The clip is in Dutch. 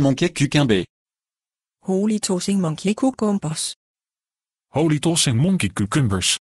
monkey cucumber. Holy tossing monkey cucumbers. tossing monkey cucumbers.